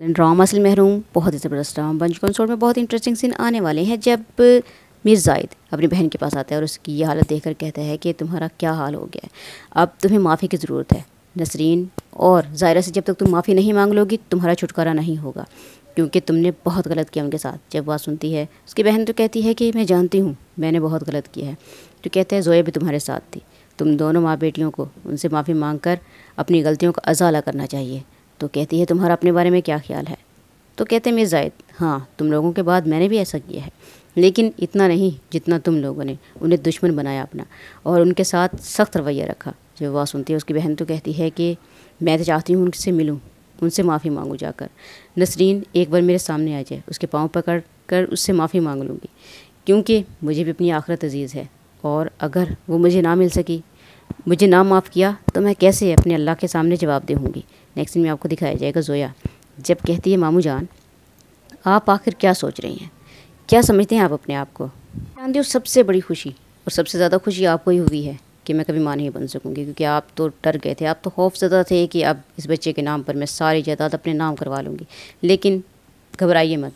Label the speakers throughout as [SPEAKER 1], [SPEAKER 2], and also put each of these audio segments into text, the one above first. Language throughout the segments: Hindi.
[SPEAKER 1] ड्रामा असल महरूम बहुत ही ज़बरदस्त ड्रामा बंज कंसोर्ट में बहुत इंटरेस्टिंग सीन आने वाले हैं जब मिर्जाइद अपनी बहन के पास आता है और उसकी ये हालत देखकर कहता है कि तुम्हारा क्या हाल हो गया है अब तुम्हें माफ़ी की ज़रूरत है नसरीन और ज़ायरा से जब तक तुम माफ़ी नहीं मांग लोगी तुम्हारा छुटकारा नहीं होगा क्योंकि तुमने बहुत गलत किया उनके साथ जब बात सुनती है उसकी बहन तो कहती है कि मैं जानती हूँ मैंने बहुत गलत किया है तो कहते हैं जोया भी तुम्हारे साथ थी तुम दोनों माँ बेटियों को उनसे माफ़ी मांग कर अपनी गलतियों का अजाला करना चाहिए तो कहती है तुम्हारा अपने बारे में क्या ख्याल है तो कहते मैं जायद हाँ तुम लोगों के बाद मैंने भी ऐसा किया है लेकिन इतना नहीं जितना तुम लोगों ने उन्हें दुश्मन बनाया अपना और उनके साथ सख्त रवैया रखा जब वह सुनती है उसकी बहन तो कहती है कि मैं तो चाहती हूँ उनसे मिलूँ उनसे माफ़ी मांगूँ जाकर नसरीन एक बार मेरे सामने आ जाए उसके पाँव पकड़ कर उससे माफ़ी मांग लूँगी क्योंकि मुझे भी अपनी आखरत अजीज़ है और अगर वो मुझे ना मिल सकी मुझे ना माफ़ किया तो मैं कैसे अपने अल्लाह के सामने जवाब दूँगी नेक्स्ट में आपको दिखाया जाएगा जोया जब कहती है मामू जान आप आखिर क्या सोच रही हैं क्या समझते हैं आप अपने आप को जान हो सबसे बड़ी खुशी और सबसे ज़्यादा खुशी आपको ही हुई है कि मैं कभी माँ नहीं बन सकूँगी क्योंकि आप तो डर गए थे आप तो खौफ ज़्यादा थे कि अब इस बच्चे के नाम पर मैं सारी जायदाद अपने नाम करवा लूँगी लेकिन घबराइए मत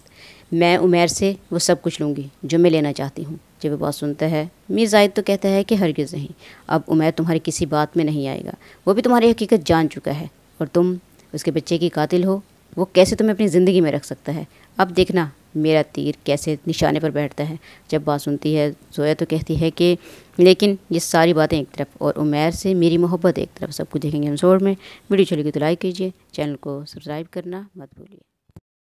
[SPEAKER 1] मैं उमेर से वो सब कुछ लूँगी जो मैं लेना चाहती हूँ जब बात सुनता है मीर जायद तो कहता है कि हरगिज़ नहीं अब उमैर तुम्हारी किसी बात में नहीं आएगा वो भी तुम्हारी हकीकत जान चुका है और तुम उसके बच्चे की कातिल हो वो कैसे तुम्हें अपनी ज़िंदगी में रख सकता है अब देखना मेरा तीर कैसे निशाने पर बैठता है जब बात सुनती है जोया तो कहती है कि लेकिन ये सारी बातें एक तरफ और उमैर से मेरी मोहब्बत एक तरफ सब कुछ देखेंगे हम शोर में वीडियो चलेगी तो लाइक कीजिए चैनल को सब्सक्राइब करना मत भूलिए